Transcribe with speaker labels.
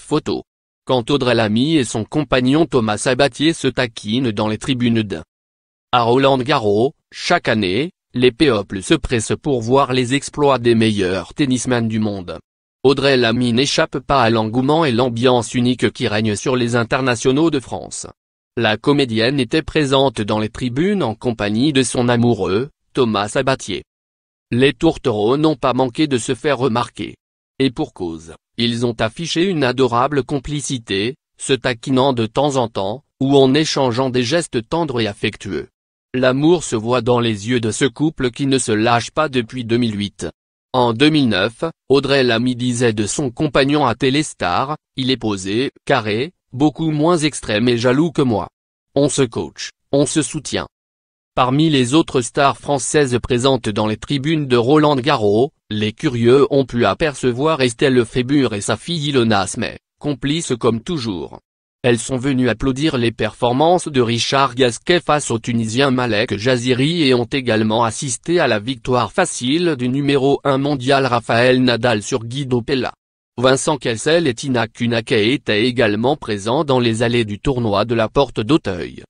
Speaker 1: Photo. Quand Audrey Lamy et son compagnon Thomas Sabatier se taquinent dans les tribunes d'un. À Roland-Garros, chaque année, les péoples se pressent pour voir les exploits des meilleurs tennismen du monde. Audrey Lamy n'échappe pas à l'engouement et l'ambiance unique qui règne sur les internationaux de France. La comédienne était présente dans les tribunes en compagnie de son amoureux, Thomas Sabatier. Les tourtereaux n'ont pas manqué de se faire remarquer. Et pour cause, ils ont affiché une adorable complicité, se taquinant de temps en temps, ou en échangeant des gestes tendres et affectueux. L'amour se voit dans les yeux de ce couple qui ne se lâche pas depuis 2008. En 2009, Audrey Lamy disait de son compagnon à Téléstar, il est posé, carré, beaucoup moins extrême et jaloux que moi. On se coach, on se soutient, Parmi les autres stars françaises présentes dans les tribunes de Roland Garros, les curieux ont pu apercevoir Estelle Fébure et sa fille Ilona Smey, complices comme toujours. Elles sont venues applaudir les performances de Richard Gasquet face au Tunisien Malek Jaziri et ont également assisté à la victoire facile du numéro 1 mondial Raphaël Nadal sur Guido Pella. Vincent Kessel et Tina Kunake étaient également présents dans les allées du tournoi de la Porte d'Auteuil.